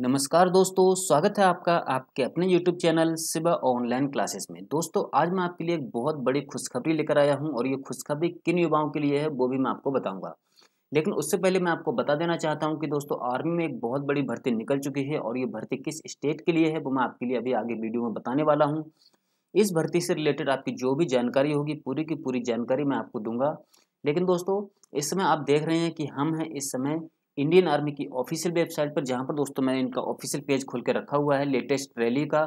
नमस्कार दोस्तों स्वागत है आपका आपके अपने YouTube चैनल सिबा ऑनलाइन क्लासेस में दोस्तों आज मैं आपके लिए एक बहुत बड़ी खुशखबरी लेकर आया हूं और ये खुशखबरी किन युवाओं के लिए है वो भी मैं आपको बताऊंगा लेकिन उससे पहले मैं आपको बता देना चाहता हूं कि दोस्तों आर्मी में एक बहुत बड़ी भर्ती निकल चुकी है और ये भर्ती किस स्टेट के लिए है वो मैं आपके लिए अभी आगे वीडियो में बताने वाला हूँ इस भर्ती से रिलेटेड आपकी जो भी जानकारी होगी पूरी की पूरी जानकारी मैं आपको दूंगा लेकिन दोस्तों इस समय आप देख रहे हैं कि हम हैं इस समय इंडियन आर्मी की ऑफिशियल वेबसाइट पर जहाँ पर दोस्तों मैंने इनका ऑफिशियल पेज खोल के रखा हुआ है लेटेस्ट रैली का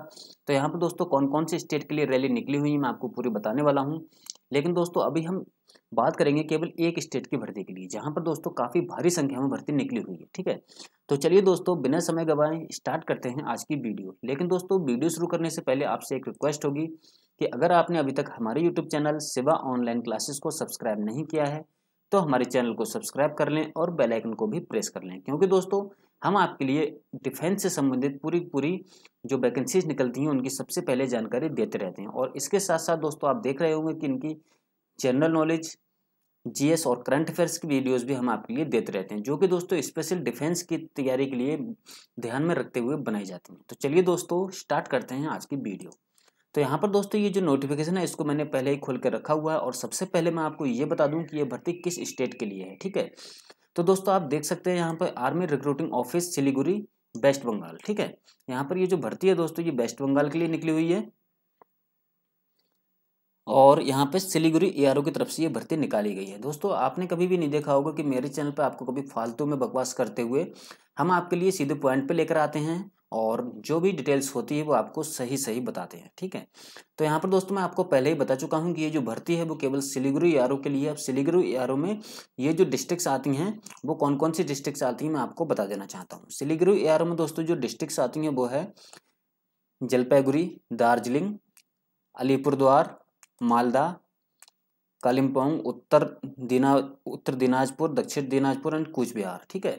तो यहाँ पर दोस्तों कौन कौन से स्टेट के लिए रैली निकली हुई है मैं आपको पूरी बताने वाला हूँ लेकिन दोस्तों अभी हम बात करेंगे केवल एक स्टेट की भर्ती के लिए जहाँ पर दोस्तों काफ़ी भारी संख्या में भर्ती निकली हुई है ठीक है तो चलिए दोस्तों बिना समय गवाए स्टार्ट करते हैं आज की वीडियो लेकिन दोस्तों वीडियो शुरू करने से पहले आपसे एक रिक्वेस्ट होगी कि अगर आपने अभी तक हमारे यूट्यूब चैनल सिवा ऑनलाइन क्लासेस को सब्सक्राइब नहीं किया है तो हमारे चैनल को सब्सक्राइब कर लें और बेल आइकन को भी प्रेस कर लें क्योंकि दोस्तों हम आपके लिए डिफेंस से संबंधित पूरी पूरी जो वैकेंसीज निकलती हैं उनकी सबसे पहले जानकारी देते रहते हैं और इसके साथ साथ दोस्तों आप देख रहे होंगे कि इनकी जनरल नॉलेज जीएस और करंट अफेयर्स की वीडियोस भी हम आपके लिए देते रहते हैं जो कि दोस्तों स्पेशल डिफेंस की तैयारी के लिए ध्यान में रखते हुए बनाई जाती हैं तो चलिए दोस्तों स्टार्ट करते हैं आज की वीडियो तो यहाँ पर दोस्तों ये जो नोटिफिकेशन है इसको मैंने पहले ही खोल कर रखा हुआ है और सबसे पहले मैं आपको ये बता दूँ कि ये भर्ती किस स्टेट के लिए है ठीक है तो दोस्तों आप देख सकते हैं यहाँ पर army recruiting office Siliguri West Bengal ठीक है यहाँ पर ये जो भर्ती है दोस्तों ये वेस्ट बंगाल के लिए निकली हुई है और यहाँ पे सिलीगुड़ी ए की तरफ से ये भर्ती निकाली गई है दोस्तों आपने कभी भी नहीं देखा होगा कि मेरे चैनल पे आपको कभी फालतू में बकवास करते हुए हम आपके लिए सीधे पॉइंट पे लेकर आते हैं और जो भी डिटेल्स होती है वो आपको सही सही बताते हैं ठीक है तो यहाँ पर दोस्तों मैं आपको पहले ही बता चुका हूँ कि ये जो भर्ती है वो केवल सिलीगुरु एआरओ के लिए अब सिलीगुरु एआरओ में ये जो डिस्ट्रिक्ट्स आती हैं वो कौन कौन सी डिस्ट्रिक्ट्स आती हैं मैं आपको बता देना चाहता हूँ सिलीगुड़ी एआरओ में दोस्तों जो डिस्ट्रिक्स आती हैं वो है जलपाईगुड़ी दार्जिलिंग अलीपुरद्वार मालदा कालिम्पोंग उत्तर दिना उत्तर दिनाजपुर दक्षिण दिनाजपुर एंड कूचबिहार ठीक है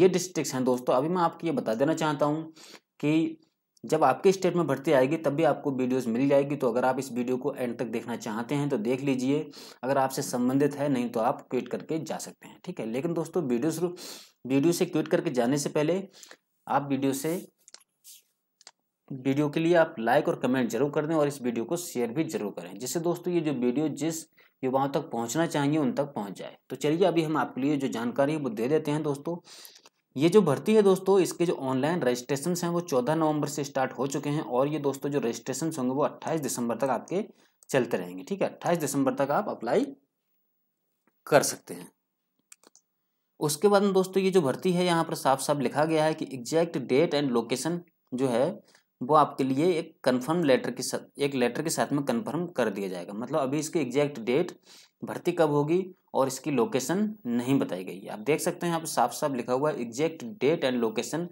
ये डिस्ट्रिक्ट हैं दोस्तों अभी मैं आपको ये बता देना चाहता हूँ कि जब आपके स्टेट में भर्ती आएगी तब भी आपको वीडियोस मिल जाएगी तो अगर आप इस वीडियो को एंड तक देखना चाहते हैं तो देख लीजिए अगर आपसे संबंधित है नहीं तो आप क्विट करके जा सकते हैं ठीक है लेकिन दोस्तों वीडियो वीडियो से क्विट करके जाने से पहले आप वीडियो से वीडियो के लिए आप लाइक और कमेंट जरूर कर दें और इस वीडियो को शेयर भी जरूर करें जिससे दोस्तों ये जो वीडियो जिस युवाओं तक पहुंचना चाहिए उन तक पहुंच जाए तो चलिए अभी हम आपके लिए जो जानकारी है वो दे देते हैं दोस्तों ये जो भर्ती है दोस्तों इसके जो ऑनलाइन रजिस्ट्रेशन हैं वो चौदह नवंबर से स्टार्ट हो चुके हैं और ये दोस्तों जो रजिस्ट्रेशन होंगे वो अट्ठाईस दिसंबर तक आपके चलते रहेंगे ठीक है अट्ठाईस दिसंबर तक आप अप्लाई कर सकते हैं उसके बाद में दोस्तों ये जो भर्ती है यहाँ पर साफ साफ लिखा गया है कि एग्जैक्ट डेट एंड लोकेशन जो है वो आपके लिए एक कंफर्म लेटर के साथ एक लेटर के साथ में कंफर्म कर दिया जाएगा मतलब अभी इसकी एग्जैक्ट डेट भर्ती कब होगी और इसकी लोकेशन नहीं बताई गई है आप देख सकते हैं यहाँ पर साफ साफ लिखा हुआ है exact date and location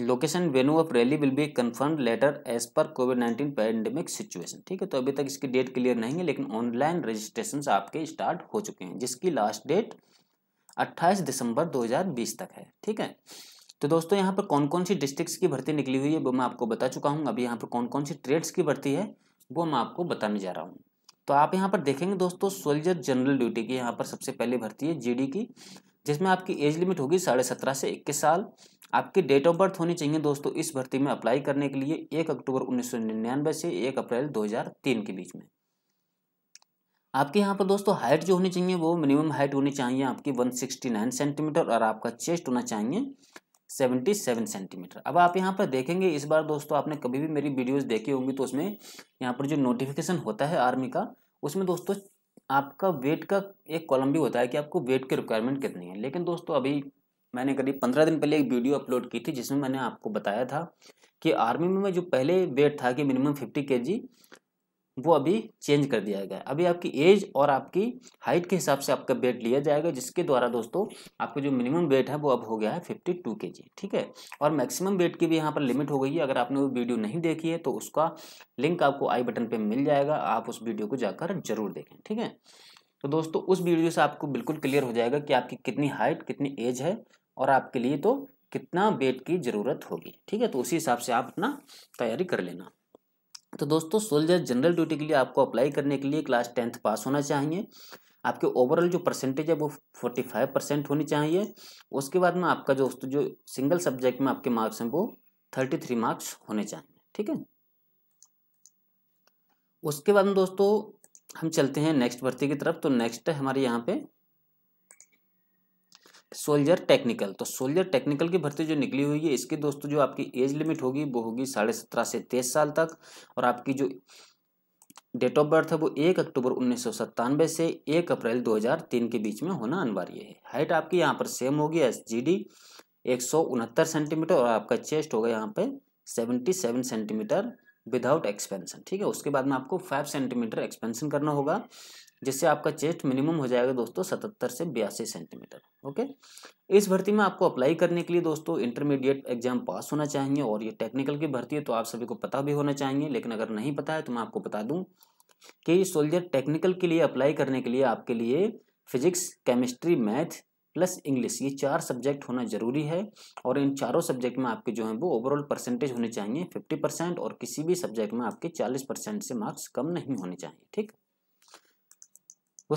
location venue of rally will be confirm later as per COVID nineteen pandemic situation ठीक है तो अभी तक इसकी डेट क्लियर नहीं है लेकिन ऑनलाइन रजिस्ट्रेशन आपके स्टार्ट हो चुके हैं जिसकी लास्ट डेट अट्ठाईस दिसंबर दो तक है ठीक है तो दोस्तों यहाँ पर कौन कौन सी डिस्ट्रिक्ट्स की भर्ती निकली हुई है वो मैं आपको बता चुका हूँ अभी यहाँ पर कौन कौन सी ट्रेड्स की भर्ती है वो मैं आपको बताने जा रहा हूँ तो आप यहाँ पर देखेंगे दोस्तों सोल्जर जनरल ड्यूटी की यहाँ पर सबसे पहले भर्ती है जी की जिसमें आपकी एज लिमिट होगी साढ़े सत्रह से इक्कीस साल आपकी डेट ऑफ बर्थ होनी चाहिए दोस्तों इस भर्ती में अप्लाई करने के लिए एक अक्टूबर उन्नीस से एक अप्रैल दो के बीच में आपके यहाँ पर दोस्तों हाइट जो होनी चाहिए वो मिनिमम हाइट होनी चाहिए आपकी 169 सेंटीमीटर और आपका चेस्ट होना चाहिए 77 सेंटीमीटर अब आप यहाँ पर देखेंगे इस बार दोस्तों आपने कभी भी मेरी वीडियोस देखी होंगी तो उसमें यहाँ पर जो नोटिफिकेशन होता है आर्मी का उसमें दोस्तों आपका वेट का एक कॉलम भी होता है कि आपको वेट की रिक्वायरमेंट कितनी है लेकिन दोस्तों अभी मैंने करीब पंद्रह दिन पहले एक वीडियो अपलोड की थी जिसमें मैंने आपको बताया था कि आर्मी में जो पहले वेट था कि मिनिमम फिफ्टी के जी वो अभी चेंज कर दिया गया अभी आपकी एज और आपकी हाइट के हिसाब से आपका वेट लिया जाएगा जिसके द्वारा दोस्तों आपका जो मिनिमम वेट है वो अब हो गया है फिफ्टी टू के जी ठीक है और मैक्सिमम वेट की भी यहाँ पर लिमिट हो गई है अगर आपने वो वीडियो नहीं देखी है तो उसका लिंक आपको आई बटन पर मिल जाएगा आप उस वीडियो को जाकर जरूर देखें ठीक है तो दोस्तों उस वीडियो से आपको बिल्कुल क्लियर हो जाएगा कि आपकी कितनी हाइट कितनी एज है और आपके लिए तो कितना वेट की ज़रूरत होगी ठीक है तो उसी हिसाब से आप अपना तैयारी कर लेना तो दोस्तों सोल्जर जनरल ड्यूटी के लिए आपको अप्लाई करने के लिए क्लास टेंथ पास होना चाहिए आपके ओवरऑल जो परसेंटेज है वो फोर्टी फाइव परसेंट होनी चाहिए उसके बाद में आपका जो जो सिंगल सब्जेक्ट में आपके मार्क्स हैं वो थर्टी थ्री मार्क्स होने चाहिए ठीक है उसके बाद में दोस्तों हम चलते हैं नेक्स्ट भर्ती की तरफ तो नेक्स्ट है हमारे यहाँ पे सोल्जर टेक्निकल तो सोल्जर टेक्निकल की भर्ती जो निकली हुई है इसके दोस्तों जो आपकी एज लिमिट होगी वो होगी साढ़े सत्रह से तेईस साल तक और आपकी जो डेट ऑफ बर्थ है वो एक अक्टूबर उन्नीस से एक अप्रैल 2003 के बीच में होना अनिवार्य है हाइट आपकी यहाँ पर सेम होगी एस जी डी एक सौ उनहत्तर सेंटीमीटर और आपका चेस्ट होगा यहाँ पे seventy seven centimetre without expansion ठीक है उसके बाद में आपको फाइव सेंटीमीटर एक्सपेंशन करना होगा जिससे आपका चेस्ट मिनिमम हो जाएगा दोस्तों सतहत्तर से बयासी सेंटीमीटर ओके इस भर्ती में आपको अप्लाई करने के लिए दोस्तों इंटरमीडिएट एग्जाम पास होना चाहिए और ये टेक्निकल की भर्ती है तो आप सभी को पता भी होना चाहिए लेकिन अगर नहीं पता है तो मैं आपको बता दूँ कि सोल्जर टेक्निकल के लिए अप्लाई करने के लिए आपके लिए physics chemistry math plus English ये चार सब्जेक्ट होना जरूरी है और इन चारों सब्जेक्ट में आपके जो है वो ओवरऑल परसेंटेज होने चाहिए फिफ्टी परसेंट और किसी भी सब्जेक्ट में आपके चालीस परसेंट से मार्क्स कम नहीं होने चाहिए ठीक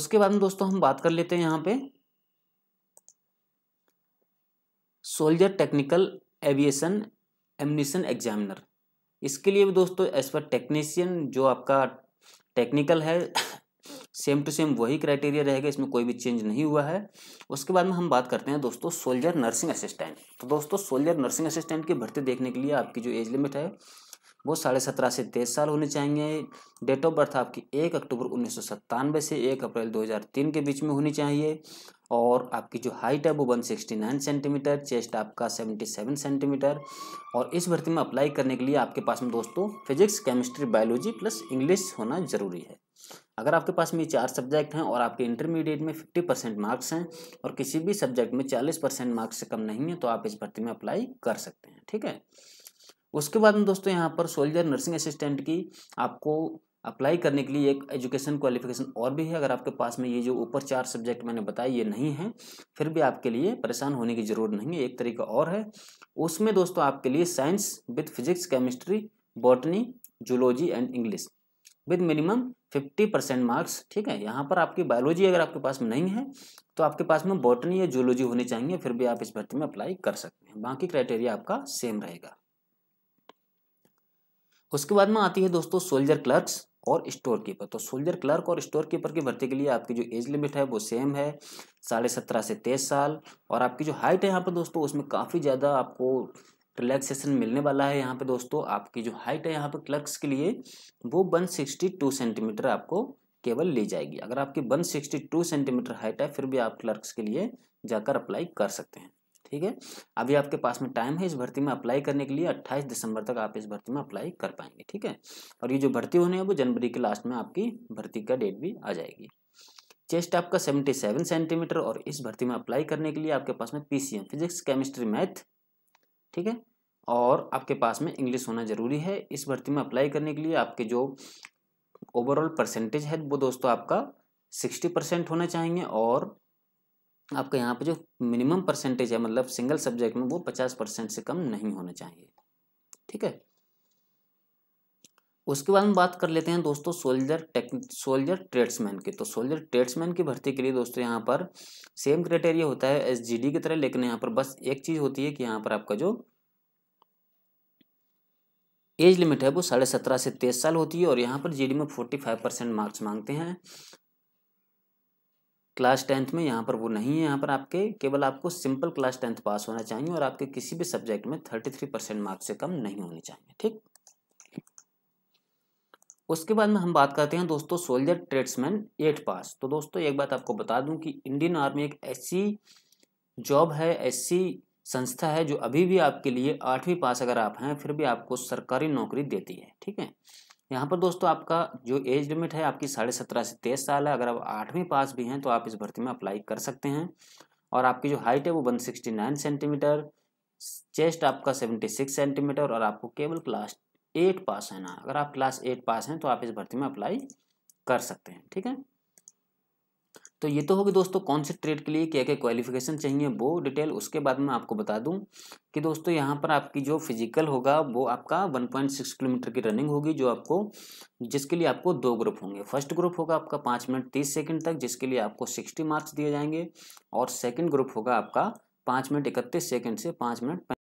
उसके बाद में दोस्तों हम बात कर लेते हैं यहाँ पे soldier technical aviation ammunition examiner इसके लिए भी दोस्तों एज पर टेक्नीशियन जो आपका टेक्निकल है सेम टू सेम वही क्राइटेरिया रहेगा इसमें कोई भी चेंज नहीं हुआ है उसके बाद में हम बात करते हैं दोस्तों सोल्जर नर्सिंग असिस्टेंट तो दोस्तों सोल्जर नर्सिंग असिस्टेंट की भर्ती देखने के लिए आपकी जो एज लिमिट है वो साढ़े सत्रह से तेईस साल होने चाहिए डेट ऑफ बर्थ आपकी एक अक्टूबर उन्नीस से एक अप्रैल दो के बीच में होनी चाहिए और आपकी जो हाइट है वो वन सेंटीमीटर चेस्ट आपका सेवेंटी सेंटीमीटर और इस भर्ती में अप्लाई करने के लिए आपके पास में दोस्तों physics chemistry biology plus English होना ज़रूरी है अगर आपके पास में चार सब्जेक्ट हैं और आपके इंटरमीडिएट में फिफ्टी परसेंट मार्क्स हैं और किसी भी सब्जेक्ट में चालीस परसेंट मार्क्स से कम नहीं है तो आप इस भर्ती में अप्लाई कर सकते हैं ठीक है उसके बाद में दोस्तों यहाँ पर सोल्जर नर्सिंग असिस्टेंट की आपको अप्लाई करने के लिए एक एजुकेशन क्वालिफिकेशन और भी है अगर आपके पास में ये जो ऊपर चार सब्जेक्ट मैंने बताए ये नहीं है फिर भी आपके लिए परेशान होने की ज़रूरत नहीं है एक तरीका और है उसमें दोस्तों आपके लिए science with physics chemistry botany zoology and English with minimum fifty percent marks ठीक है यहाँ पर आपकी बायोलॉजी अगर आपके पास में नहीं है तो आपके पास में बॉटनी या जूलॉजी होनी चाहिए फिर भी आप इस भर्ती में अप्लाई कर सकते हैं बाकी क्राइटेरिया आपका सेम रहेगा उसके बाद में आती है दोस्तों सोल्जर क्लर्क्स और स्टोर कीपर तो सोल्जर क्लर्क और स्टोर कीपर की भर्ती के लिए आपकी जो एज लिमिट है वो सेम है साढ़े सत्रह से तेईस साल और आपकी जो हाइट है यहाँ पर दोस्तों उसमें काफ़ी ज़्यादा आपको रिलैक्सेशन मिलने वाला है यहाँ पे दोस्तों आपकी जो हाइट है यहाँ पे क्लक्स के लिए वो 162 सेंटीमीटर आपको केवल ले जाएगी अगर आपकी 162 सेंटीमीटर हाइट है फिर भी आप क्लर्क्स के लिए जाकर अप्लाई कर सकते हैं ठीक है अभी आपके पास में टाइम है इस भर्ती में अप्लाई करने के लिए 28 दिसंबर तक आप इस भर्ती में अप्लाई कर पाएंगे ठीक है और ये जो भर्ती होने है वो जनवरी के लास्ट में आपकी भर्ती का डेट भी आ जाएगी चेस्ट आपका 77 सेंटीमीटर और इस भर्ती में अप्लाई करने के लिए आपके पास में पीसीएम फिजिक्स केमिस्ट्री मैथ ठीक है और आपके पास में इंग्लिश होना ज़रूरी है इस भर्ती में अप्लाई करने के लिए आपके जो ओवरऑल परसेंटेज है वो दोस्तों आपका सिक्सटी परसेंट होना चाहिए और आपका यहाँ पे जो मिनिमम परसेंटेज है मतलब सिंगल सब्जेक्ट में वो पचास परसेंट से कम नहीं होना चाहिए ठीक है उसके बाद हम बात कर लेते हैं दोस्तों सोल्जर टेक सोल्जर ट्रेड्समैन के तो सोल्जर ट्रेड्समैन की भर्ती के लिए दोस्तों यहाँ पर सेम क्राइटेरिया होता है एस जी डी की तरह लेकिन यहाँ पर बस एक चीज़ होती है कि यहाँ पर आपका जो एज लिमिट है वो साढ़े सत्रह से तेईस साल होती है और यहाँ पर जी डी में फोर्टी फाइव परसेंट मार्क्स मांगते हैं क्लास टेंथ में यहाँ पर वो नहीं है यहाँ पर आपके केवल आपको सिंपल क्लास टेंथ पास होना चाहिए और आपके किसी भी सब्जेक्ट में थर्टी थ्री परसेंट मार्क्स से कम नहीं होने चाहिए ठीक उसके बाद में हम बात करते हैं दोस्तों सोल्जर ट्रेड्समैन एट पास तो दोस्तों एक बात आपको बता दूं कि इंडियन आर्मी एक ऐसी जॉब है ऐसी संस्था है जो अभी भी आपके लिए आठवीं पास अगर आप हैं फिर भी आपको सरकारी नौकरी देती है ठीक है यहाँ पर दोस्तों आपका जो एज लिमिट है आपकी साढ़े सत्रह से तेईस साल है अगर आप आठवीं पास भी हैं तो आप इस भर्ती में अप्लाई कर सकते हैं और आपकी जो हाइट है वो one sixty nine centimetre chest आपका सेवेंटी सिक्स सेंटीमीटर और आपको केवल क्लास एट पास है ना अगर आप क्लास एट पास हैं तो आप इस भर्ती में अप्लाई कर सकते हैं ठीक है तो ये तो होगी दोस्तों कौन से ट्रेड के लिए क्या क्या क्वालिफिकेशन चाहिए वो डिटेल उसके बाद में आपको बता दूं कि दोस्तों यहाँ पर आपकी जो फिजिकल होगा वो आपका 1.6 किलोमीटर की रनिंग होगी जो आपको जिसके लिए आपको दो ग्रुप होंगे फर्स्ट ग्रुप होगा आपका पाँच मिनट तीस सेकंड तक जिसके लिए आपको सिक्सटी मार्क्स दिए जाएंगे और सेकेंड ग्रुप होगा आपका पाँच मिनट इकतीस सेकेंड से पाँच मिनट